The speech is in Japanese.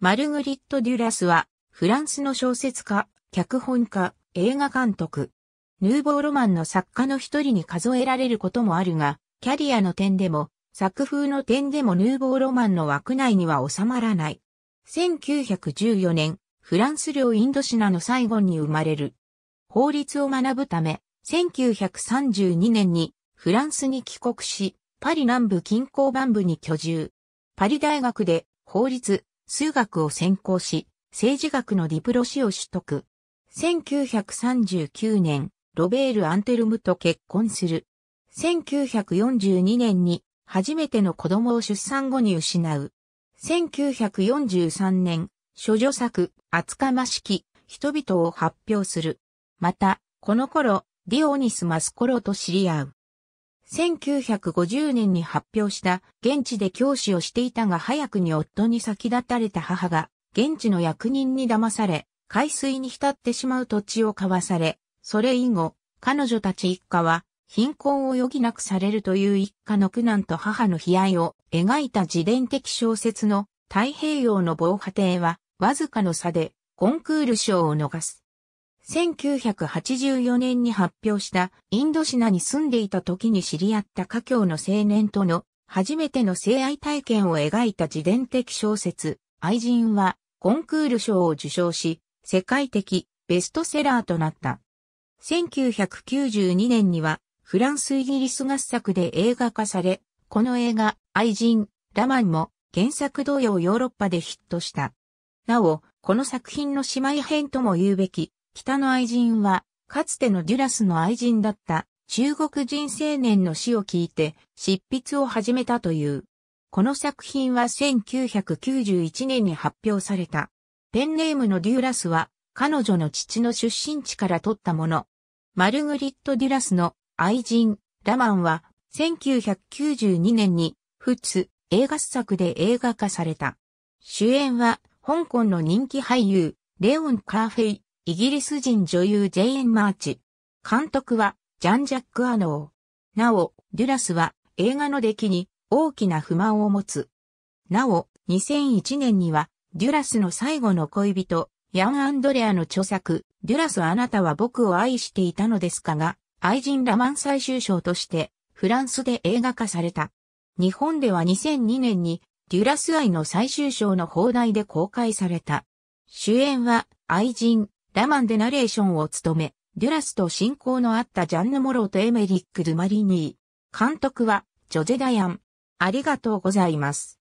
マルグリット・デュラスは、フランスの小説家、脚本家、映画監督、ヌーボーロマンの作家の一人に数えられることもあるが、キャリアの点でも、作風の点でもヌーボーロマンの枠内には収まらない。1914年、フランス領インドシナの最後に生まれる。法律を学ぶため、1932年にフランスに帰国し、パリ南部近郊万部に居住。パリ大学で法律、数学を専攻し、政治学のディプロシを取得。1939年、ロベール・アンテルムと結婚する。1942年に初めての子供を出産後に失う。1943年、処女作、厚かましき、人々を発表する。また、この頃、ディオニス・マスコロと知り合う。1950年に発表した現地で教師をしていたが早くに夫に先立たれた母が現地の役人に騙され海水に浸ってしまう土地を買わされ、それ以後彼女たち一家は貧困を余儀なくされるという一家の苦難と母の悲哀を描いた自伝的小説の太平洋の防波堤はわずかの差でコンクール賞を逃す。1984年に発表したインドシナに住んでいた時に知り合った華僑の青年との初めての性愛体験を描いた自伝的小説、愛人はコンクール賞を受賞し、世界的ベストセラーとなった。1992年にはフランスイギリス合作で映画化され、この映画、愛人、ラマンも原作同様ヨーロッパでヒットした。なお、この作品の姉妹編とも言うべき、北の愛人は、かつてのデュラスの愛人だった中国人青年の死を聞いて執筆を始めたという。この作品は1991年に発表された。ペンネームのデュラスは彼女の父の出身地から取ったもの。マルグリット・デュラスの愛人、ラマンは1992年にツ、映画作で映画化された。主演は香港の人気俳優、レオン・カーフェイ、イギリス人女優ジェイン・マーチ。監督はジャン・ジャック・アノー。なお、デュラスは映画の出来に大きな不満を持つ。なお、2001年にはデュラスの最後の恋人、ヤン・アンドレアの著作、デュラスあなたは僕を愛していたのですかが、愛人ラマン最終章としてフランスで映画化された。日本では2002年にデュラス愛の最終章の放題で公開された。主演は愛人、ラマンでナレーションを務め、デュラスと親交のあったジャンヌ・モローとエメリック・ドゥマリニー。監督は、ジョゼ・ダヤン。ありがとうございます。